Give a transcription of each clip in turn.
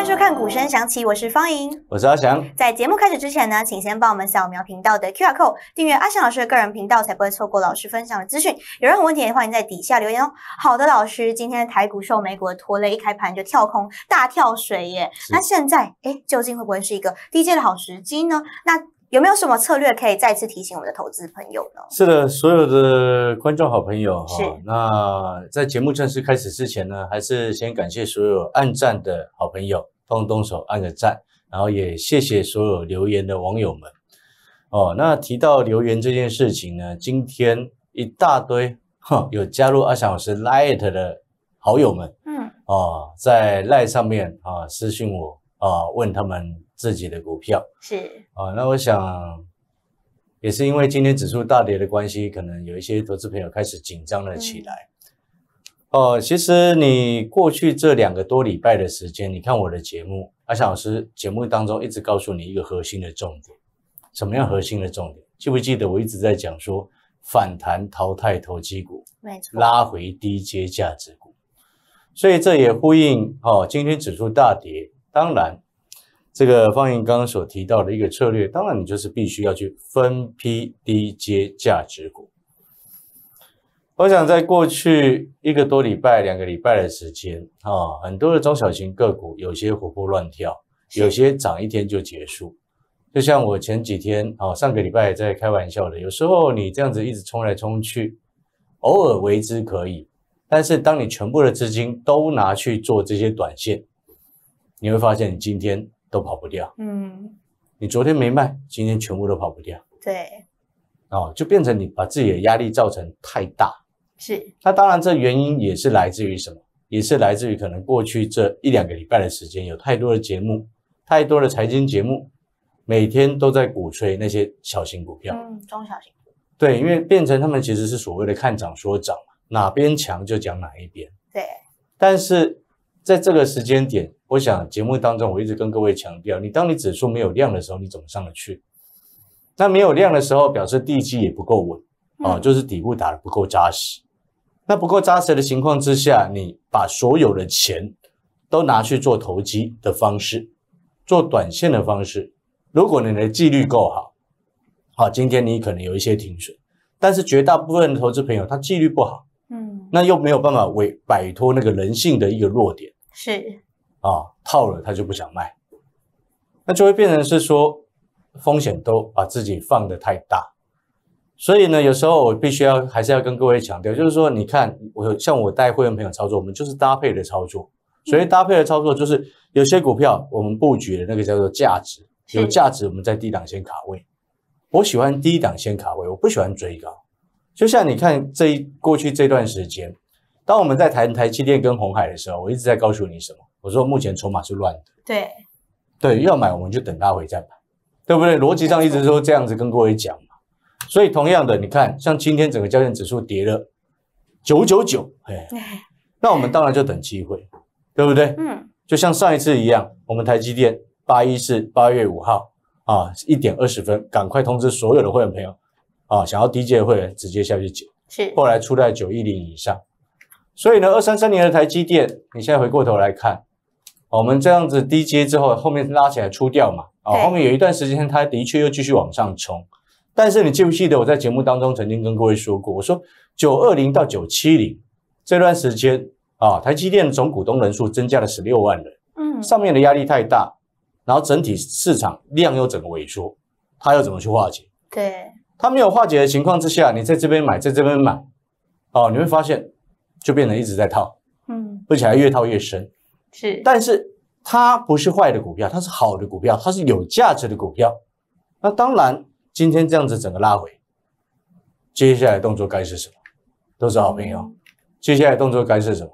欢迎收看《鼓声响起》，我是方莹，我是阿翔。在节目开始之前呢，请先帮我们扫描频道的 QR code，订阅阿翔老师的个人频道，才不会错过老师分享的资讯。有任何问题，欢迎在底下留言哦。好的，老师，今天的台股受美股的拖累，一开盘就跳空大跳水耶。那现在，哎，究竟会不会是一个低阶的好时机呢？那有没有什么策略可以再次提醒我们的投资朋友呢？是的，所有的观众好朋友，是那在节目正式开始之前呢，还是先感谢所有按赞的好朋友，帮动手按个赞，然后也谢谢所有留言的网友们。哦，那提到留言这件事情呢，今天一大堆，有加入阿翔老师 Light 的好友们，嗯，哦，在 e 上面啊私信我啊问他们。自己的股票是啊，那我想也是因为今天指数大跌的关系，可能有一些投资朋友开始紧张了起来。哦，其实你过去这两个多礼拜的时间，你看我的节目，阿祥老师节目当中一直告诉你一个核心的重点，什么样核心的重点？记不记得我一直在讲说，反弹淘汰投机股，没错，拉回低阶价值股，所以这也呼应哦，今天指数大跌，当然。这个方毅刚刚所提到的一个策略，当然你就是必须要去分批低接价值股。我想在过去一个多礼拜、两个礼拜的时间啊，很多的中小型个股，有些活泼乱跳，有些涨一天就结束。就像我前几天啊，上个礼拜也在开玩笑的，有时候你这样子一直冲来冲去，偶尔为之可以，但是当你全部的资金都拿去做这些短线，你会发现你今天。都跑不掉。嗯，你昨天没卖，今天全部都跑不掉。对，哦，就变成你把自己的压力造成太大。是。那当然，这原因也是来自于什么？也是来自于可能过去这一两个礼拜的时间，有太多的节目，太多的财经节目，每天都在鼓吹那些小型股票，嗯，中小型。对，因为变成他们其实是所谓的看涨说涨嘛，哪边强就讲哪一边。对。但是。在这个时间点，我想节目当中我一直跟各位强调，你当你指数没有量的时候，你怎么上得去？那没有量的时候，表示地基也不够稳啊，就是底部打的不够扎实。那不够扎实的情况之下，你把所有的钱都拿去做投机的方式，做短线的方式。如果你的纪律够好，好，今天你可能有一些停损，但是绝大部分的投资朋友他纪律不好，嗯，那又没有办法为摆脱那个人性的一个弱点。是，啊，套了他就不想卖，那就会变成是说风险都把自己放的太大，所以呢，有时候我必须要还是要跟各位强调，就是说，你看我像我带会员朋友操作，我们就是搭配的操作，所以搭配的操作就是有些股票我们布局的那个叫做价值，有价值，我们在低档先卡位，我喜欢低档先卡位，我不喜欢追高，就像你看这一过去这段时间。当我们在谈台积电跟红海的时候，我一直在告诉你什么？我说目前筹码是乱的。对，对，要买我们就等它回再买，对不对？逻辑上一直说这样子跟各位讲嘛。所以同样的，你看像今天整个交点指数跌了九九九，哎，那我们当然就等机会，对不对？嗯。就像上一次一样，我们台积电八一四八月五号啊一点二十分，赶快通知所有的会员朋友啊，想要低阶的会员直接下去解。是。后来出在九一零以上。所以呢，二三三年的台积电，你现在回过头来看，我们这样子低阶之后，后面拉起来出掉嘛，啊，后面有一段时间它的确又继续往上冲，但是你记不记得我在节目当中曾经跟各位说过，我说九二零到九七零这段时间啊，台积电总股东人数增加了十六万人，嗯，上面的压力太大，然后整体市场量又怎么萎缩，它要怎么去化解？对，它没有化解的情况之下，你在这边买，在这边买，哦，你会发现。就变成一直在套，嗯，而且还越套越深，是。但是它不是坏的股票，它是好的股票，它是有价值的股票。那当然，今天这样子整个拉回，接下来动作该是什么？都是好朋友。接下来动作该是什么？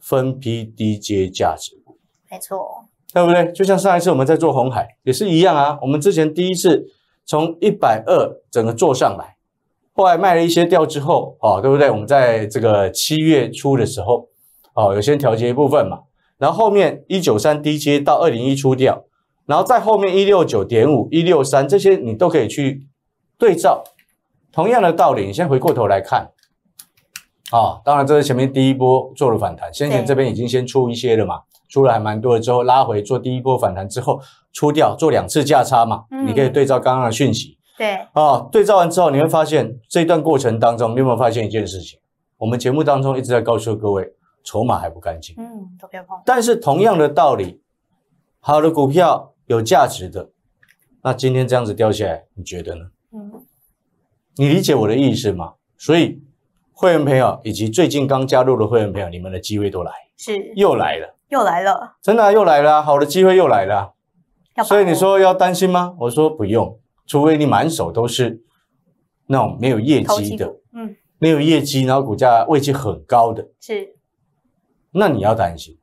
分批低阶价值。没错，对不对？就像上一次我们在做红海也是一样啊。我们之前第一次从一百二整个做上来。后来卖了一些掉之后哦，对不对？我们在这个七月初的时候哦，有先调节一部分嘛。然后后面一九三低接到二零一出掉，然后在后面一六九点五、一六三这些，你都可以去对照同样的道理。你先回过头来看啊，当然这是前面第一波做了反弹，先前这边已经先出一些了嘛，出了还蛮多了之后拉回做第一波反弹之后出掉，做两次价差嘛，你可以对照刚刚的讯息。对啊，对照完之后，你会发现这一段过程当中，你有没有发现一件事情？我们节目当中一直在告诉各位，筹码还不干净。嗯，都不要碰。但是同样的道理，好的股票有价值的，那今天这样子掉下来，你觉得呢？嗯，你理解我的意思吗？所以，会员朋友以及最近刚加入的会员朋友，你们的机会都来，是又来了，又来了，真的又来了，好的机会又来了。所以你说要担心吗？我说不用。除非你满手都是那种没有业绩的，嗯，没有业绩，然后股价位置很高的，是，那你要担心。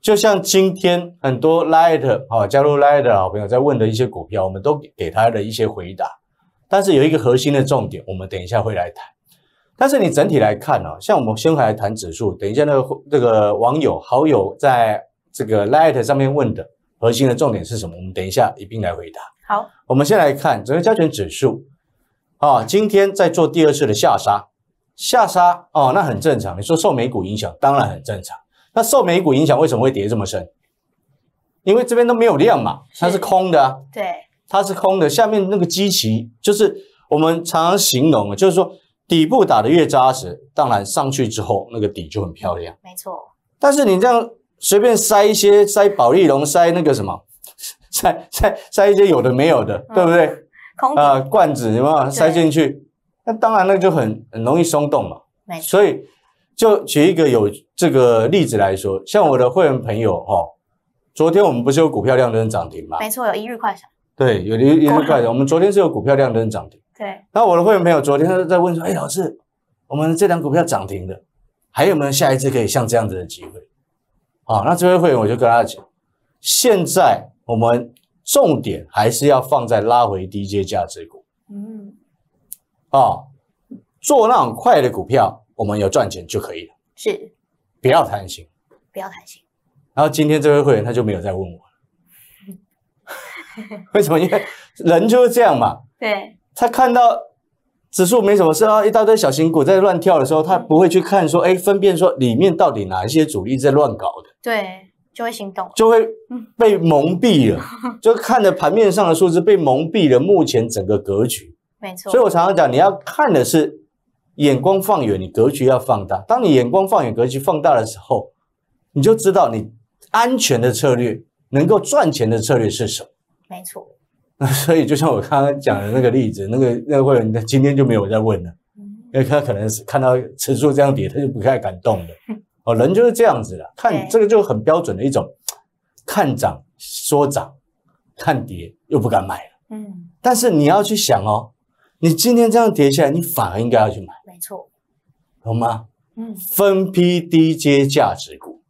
就像今天很多 Light 啊，加入 Light 好朋友在问的一些股票，我们都给他的一些回答。但是有一个核心的重点，我们等一下会来谈。但是你整体来看啊，像我们先回来谈指数，等一下那个这个网友好友在这个 Light 上面问的核心的重点是什么，我们等一下一并来回答。好，我们先来看整个加权指数，啊，今天在做第二次的下杀，下杀哦，那很正常。你说受美股影响，当然很正常。那受美股影响为什么会跌这么深？因为这边都没有量嘛，它是空的。对，它是空的。下面那个基期，就是我们常常形容就是说底部打得越扎实，当然上去之后那个底就很漂亮。没错。但是你这样随便塞一些塞保利龙塞那个什么。塞塞塞一些有的没有的，对不对？啊，罐子把它塞进去，那当然那就很很容易松动嘛。所以，就举一个有这个例子来说，像我的会员朋友哈，昨天我们不是有股票量能涨停嘛？没错，有一日快闪。对，有一日一日快闪。我们昨天是有股票量能涨停。对。那我的会员朋友昨天在问说：“哎，老师，我们这档股票涨停的，还有没有下一次可以像这样子的机会？”好，那这位会员我就跟他讲，现在。我们重点还是要放在拉回低阶价值股。嗯，啊，做那种快的股票，我们有赚钱就可以了。是，不要贪心。不要贪心。然后今天这位会员他就没有再问我了。为什么？因为人就是这样嘛。对。他看到指数没什么事啊，一大堆小型股在乱跳的时候，他不会去看说，哎，分辨说里面到底哪一些主力在乱搞的。对。就会心动，就会被蒙蔽了，就看着盘面上的数字被蒙蔽了。目前整个格局，没错。所以我常常讲，你要看的是眼光放远，你格局要放大。当你眼光放远、格局放大的时候，你就知道你安全的策略、能够赚钱的策略是什么。没错。那 所以就像我刚刚讲的那个例子，那个那位今天就没有再问了，因为他可能是看到指数这样跌，他就不太敢动了。哦，人就是这样子的，看这个就很标准的一种，看涨说涨，看跌又不敢买了。嗯，但是你要去想哦，你今天这样跌下来，你反而应该要去买。没错，懂吗？嗯，分批低阶价值股。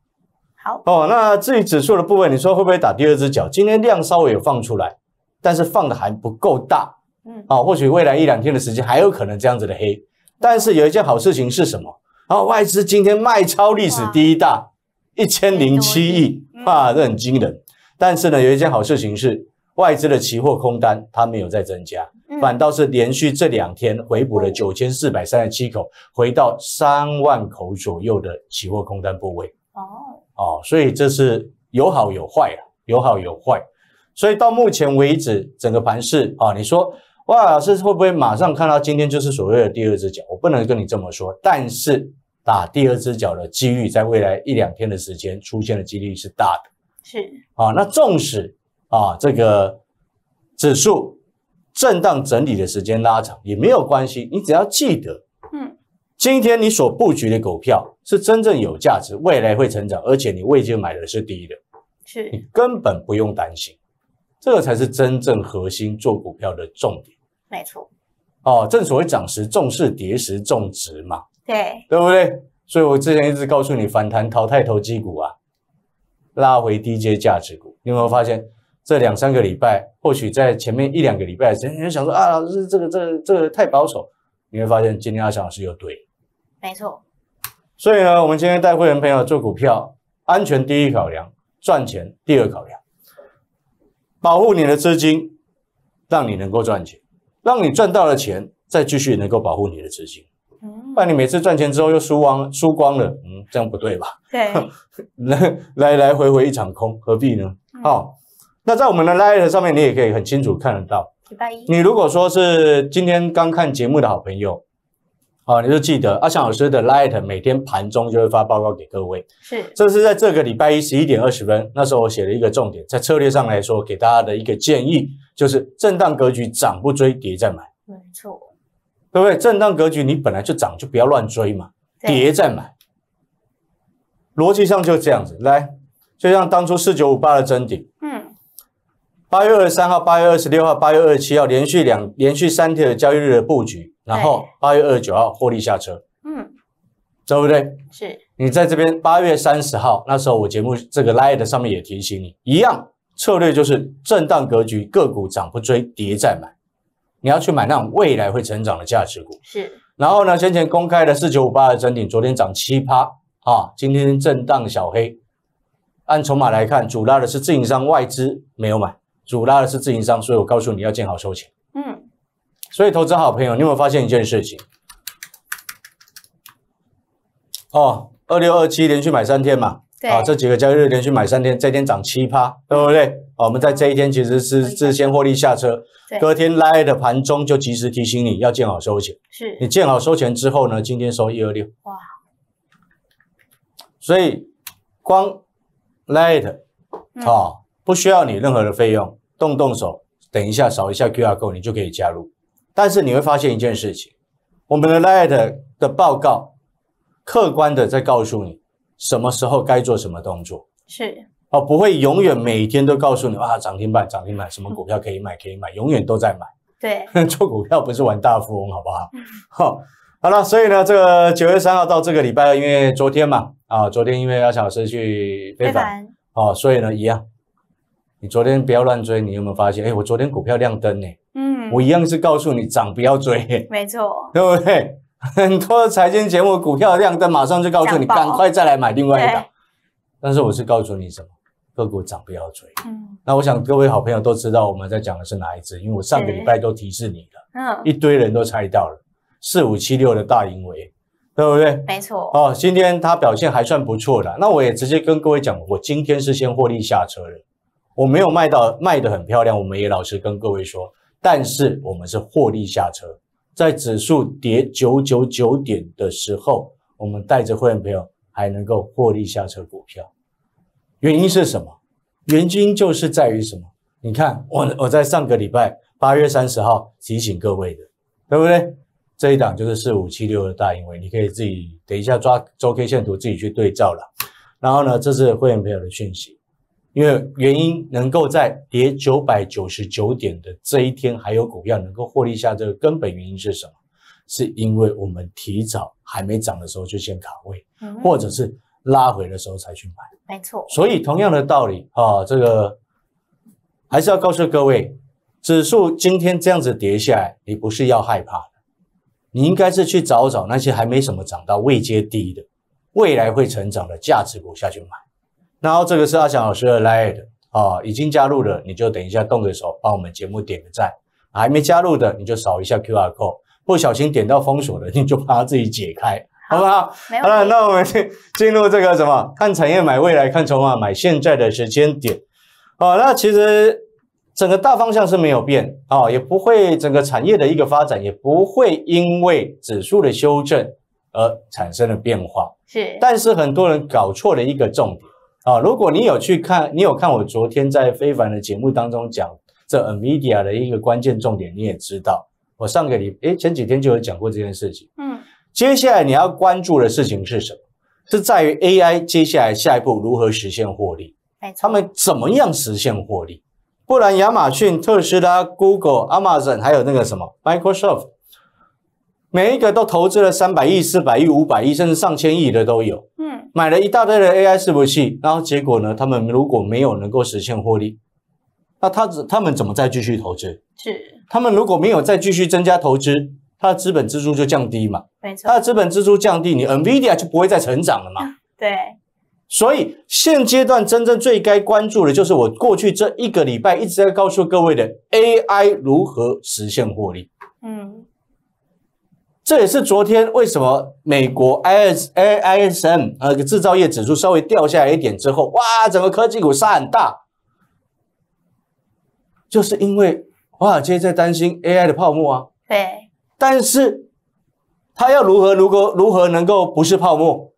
好。哦，那至于指数的部分，你说会不会打第二只脚？今天量稍微有放出来，但是放的还不够大。嗯。哦，或许未来一两天的时间还有可能这样子的黑，但是有一件好事情是什么？然外资今天卖超历史第一大，一千零七亿啊，这很惊人。但是呢，有一件好事情是，外资的期货空单它没有再增加，反倒是连续这两天回补了九千四百三十七口，回到三万口左右的期货空单部位。哦哦，所以这是有好有坏啊，有好有坏。所以到目前为止，整个盘市啊，你说哇，老师会不会马上看到今天就是所谓的第二只脚？我不能跟你这么说，但是。打第二只脚的机遇，在未来一两天的时间出现的几率是大的。是啊，那纵使啊这个指数震荡整理的时间拉长也没有关系，你只要记得，嗯，今天你所布局的股票是真正有价值，未来会成长，而且你未经买的是低的，是你根本不用担心，这个才是真正核心做股票的重点。没错。哦，正所谓涨时重视跌时重值嘛。对，对不对？所以我之前一直告诉你，反弹淘汰投机股啊，拉回低阶价值股。你有没有发现这两三个礼拜？或许在前面一两个礼拜，你可想说啊，老师这个这个这个太保守。你会发现今天阿翔老师又对，没错。所以呢，我们今天带会员朋友做股票，安全第一考量，赚钱第二考量，保护你的资金，让你能够赚钱，让你赚到了钱，再继续能够保护你的资金。那你每次赚钱之后又输光输光了，嗯，这样不对吧？对，来来来回回一场空，何必呢？好，那在我们的 Lite 上面，你也可以很清楚看得到。礼拜一，你如果说是今天刚看节目的好朋友，啊，你就记得阿翔老师的 Lite 每天盘中就会发报告给各位。是，这是在这个礼拜一十一点二十分，那时候我写了一个重点，在策略上来说给大家的一个建议，就是震荡格局涨不追，跌再买。没错。对不对？震荡格局，你本来就涨，就不要乱追嘛，跌再买。逻辑上就这样子。来，就像当初四九五八的增顶，嗯，八月二十三号、八月二十六号、八月二十七号连续两、连续三天的交易日的布局，然后八月二十九号获利下车，嗯，对不对？是。你在这边八月三十号，那时候我节目这个 light 上面也提醒你，一样策略就是震荡格局，个股涨不追，跌再买。你要去买那种未来会成长的价值股，是。然后呢，先前公开的四九五八的整顶，昨天涨七趴啊，今天震荡小黑。按筹码来看，主拉的是自营商，外资没有买，主拉的是自营商。所以我告诉你要建好收钱。嗯。所以投资好朋友，你有没有发现一件事情？哦，二六二七连续买三天嘛。啊，这几个交易日连续买三天，这天涨七趴，对不对？我们在这一天其实是是先获利下车，隔天 l i t 盘中就及时提醒你要建好收钱。是，你建好收钱之后呢，今天收一二六。哇，所以光 l i t 啊，不需要你任何的费用，动动手，等一下扫一下 QR code 你就可以加入。但是你会发现一件事情，我们的 l i t 的报告客观的在告诉你。什么时候该做什么动作？是哦，不会永远每天都告诉你啊，涨停板涨停板，什么股票可以买可以买，永远都在买。对，做股票不是玩大富翁，好不好？好，好了，所以呢，这个九月三号到这个礼拜二，因为昨天嘛啊，昨天因为阿小老师去非凡，哦，所以呢一样，你昨天不要乱追，你有没有发现？哎，我昨天股票亮灯呢，嗯，我一样是告诉你涨不要追，没错，对不对？很多财经节目股票亮灯，马上就告诉你，赶快再来买另外一档。但是我是告诉你什么，个股涨不要追。那我想各位好朋友都知道我们在讲的是哪一只，因为我上个礼拜都提示你了。嗯，一堆人都猜到了，四五七六的大银维，对不对？没错。哦，今天它表现还算不错的。那我也直接跟各位讲，我今天是先获利下车了，我没有卖到卖得很漂亮，我们也老实跟各位说，但是我们是获利下车。在指数跌九九九点的时候，我们带着会员朋友还能够获利下车股票，原因是什么？原因就是在于什么？你看我我在上个礼拜八月三十号提醒各位的，对不对？这一档就是四五七六的大阴围，你可以自己等一下抓周 K 线图自己去对照了。然后呢，这是会员朋友的讯息。因为原因，能够在跌九百九十九点的这一天，还有股票能够获利下，这个根本原因是什么？是因为我们提早还没涨的时候就先卡位，或者是拉回的时候才去买。没错。所以同样的道理啊，这个还是要告诉各位，指数今天这样子跌下来，你不是要害怕的，你应该是去找找那些还没什么涨到未接低的，未来会成长的价值股下去买。然后这个是阿翔老师的 l i a e 啊，已经加入了，你就等一下动个手帮我们节目点个赞。还没加入的，你就扫一下 QR code。不小心点到封锁了，你就把它自己解开，好不好？好了，那我们进进入这个什么？看产业买未来看筹码买现在的时间点。哦，那其实整个大方向是没有变啊，也不会整个产业的一个发展也不会因为指数的修正而产生了变化。是，但是很多人搞错了一个重点。啊，如果你有去看，你有看我昨天在非凡的节目当中讲这 n v i d i a 的一个关键重点，你也知道，我上个礼诶前几天就有讲过这件事情。嗯，接下来你要关注的事情是什么？是在于 AI 接下来下一步如何实现获利？他们怎么样实现获利？不然亚马逊、特斯拉、Google、Amazon 还有那个什么 Microsoft。每一个都投资了三百亿、四百亿、五百亿，甚至上千亿的都有。嗯，买了一大堆的 AI 服器，然后结果呢？他们如果没有能够实现获利，那他只他们怎么再继续投资？是他们如果没有再继续增加投资，他的资本支出就降低嘛？没错，他的资本支出降低，你 NVIDIA 就不会再成长了嘛？对。所以现阶段真正最该关注的就是我过去这一个礼拜一直在告诉各位的 AI 如何实现获利。嗯。这也是昨天为什么美国 I S A I S M 那个制造业指数稍微掉下来一点之后，哇，整个科技股杀很大，就是因为华尔街在担心 A I 的泡沫啊。对。但是它要如何如何如何能够不是泡沫？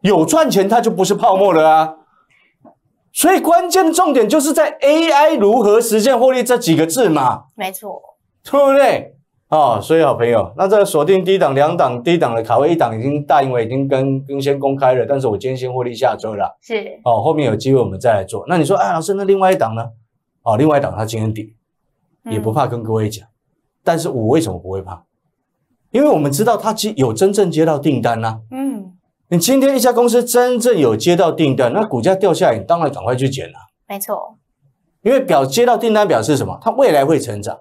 有赚钱，它就不是泡沫了啊。所以关键的重点就是在 A I 如何实现获利这几个字嘛。没错。对不对？哦，所以好朋友，那这个锁定低档两档低档的卡位，一档已经大因为已经跟跟先公开了，但是我今天先获利下周了。是哦，后面有机会我们再来做。那你说，哎，老师，那另外一档呢？哦，另外一档它今天底，也不怕跟各位讲，但是我为什么不会怕？因为我们知道它接有真正接到订单啊。嗯，你今天一家公司真正有接到订单，那股价掉下来，你当然赶快去捡了。没错，因为表接到订单表示什么？它未来会成长。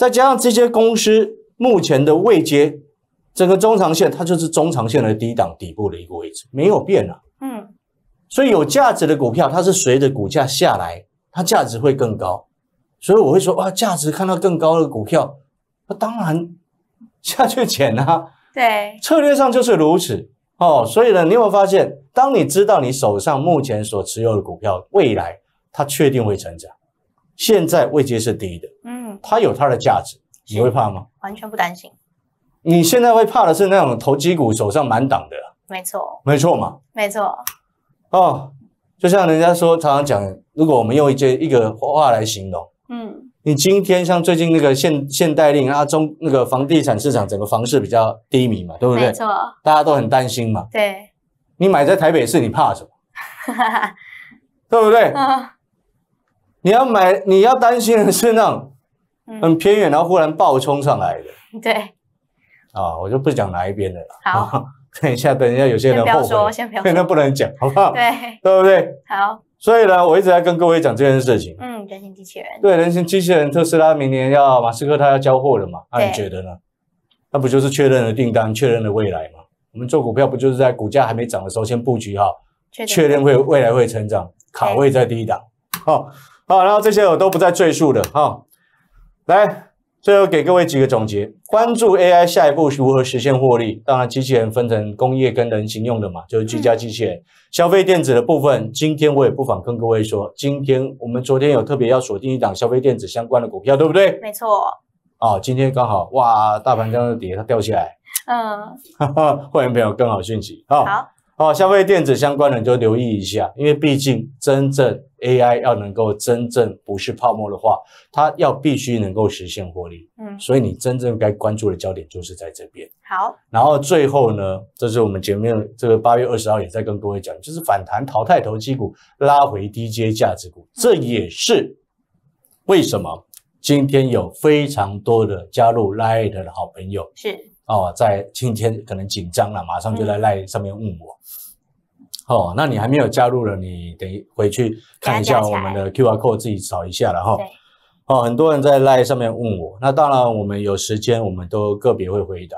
再加上这些公司目前的位阶，整个中长线它就是中长线的低档底部的一个位置，没有变啊。嗯，所以有价值的股票，它是随着股价下来，它价值会更高。所以我会说啊，价值看到更高的股票，那当然下去捡啊。对，策略上就是如此哦。所以呢，你有没有发现，当你知道你手上目前所持有的股票，未来它确定会成长，现在位阶是低的，嗯。它有它的价值，你会怕吗？完全不担心。你现在会怕的是那种投机股，手上满档的。没错，没错嘛，没错。哦，就像人家说，常常讲，如果我们用一接一个话来形容，嗯，你今天像最近那个现现代令啊，中那个房地产市场整个房市比较低迷嘛，对不对？没错，大家都很担心嘛。对，你买在台北市，你怕什么？对不对？嗯，你要买，你要担心的是那种。很偏远，然后忽然暴冲上来的。对。啊，我就不讲哪一边的了。好。等一下，等一下，有些人后悔。先不要说。那不能讲，好不好？对，对不对？好。所以呢，我一直在跟各位讲这件事情。嗯，人形机器人。对，人形机器人，特斯拉明年要马斯克他要交货了嘛？那你觉得呢？那不就是确认了订单，确认了未来嘛？我们做股票不就是在股价还没涨的时候先布局哈？确认会未来会成长，卡位在第一档。好，好，然后这些我都不再赘述了哈。来，最后给各位几个总结。关注 AI 下一步如何实现获利？当然，机器人分成工业跟人形用的嘛，就是居家机器人。消费电子的部分，今天我也不妨跟各位说，今天我们昨天有特别要锁定一档消费电子相关的股票，对不对？没错。哦，今天刚好，哇，大盘降到跌，它掉下来。嗯。会员朋友更好讯息啊。好。哦，消费电子相关的就留意一下，因为毕竟真正。AI 要能够真正不是泡沫的话，它要必须能够实现获利。嗯，所以你真正该关注的焦点就是在这边。好，然后最后呢，这是我们前面这个八月二十号也在跟各位讲，就是反弹淘汰投机股，拉回低阶价值股，这也是为什么今天有非常多的加入 l i g h 的好朋友是哦，在今天可能紧张了，马上就来 l i g h 上面问我。哦，那你还没有加入了，你等回去看一下我们的 Q R code，自己扫一下了哈。哦，很多人在 LINE 上面问我，那当然我们有时间，我们都个别会回答。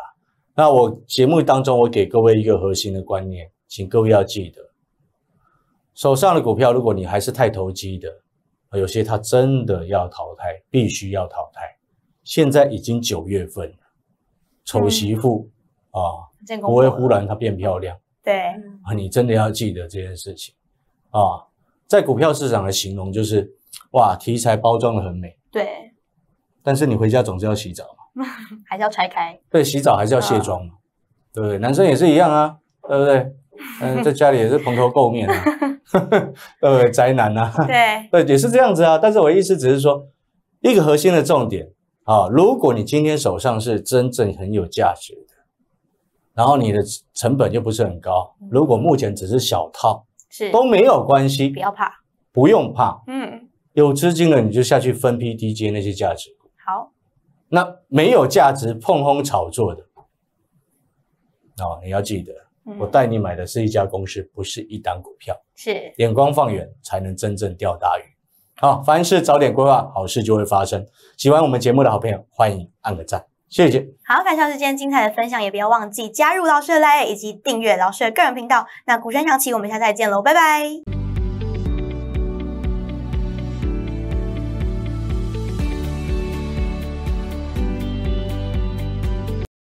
那我节目当中，我给各位一个核心的观念，请各位要记得，手上的股票，如果你还是太投机的，有些它真的要淘汰，必须要淘汰。现在已经九月份了，丑媳妇啊，不会忽然它变漂亮。对，你真的要记得这件事情啊！在股票市场的形容就是，哇，题材包装的很美。对，但是你回家总是要洗澡嘛，还是要拆开？对，洗澡还是要卸妆嘛，对不对？男生也是一样啊，对不对？嗯，在家里也是蓬头垢面啊，呵 呃，宅男啊，对，对，也是这样子啊。但是我意思只是说，一个核心的重点啊，如果你今天手上是真正很有价值的。然后你的成本就不是很高。如果目前只是小套，是都没有关系，不要怕，不用怕。嗯，有资金了你就下去分批低接那些价值股。好，那没有价值碰轰炒作的，哦，你要记得，我带你买的是一家公司，不是一档股票。是，眼光放远才能真正钓大鱼。好，凡事早点规划，好事就会发生。喜欢我们节目的好朋友，欢迎按个赞。谢谢好，好，谢老师今天精彩的分享，也不要忘记加入老师的 Line 以及订阅老师的个人频道。那股声长期，我们下次再见喽，拜拜。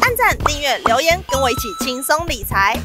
按赞、订阅、留言，跟我一起轻松理财。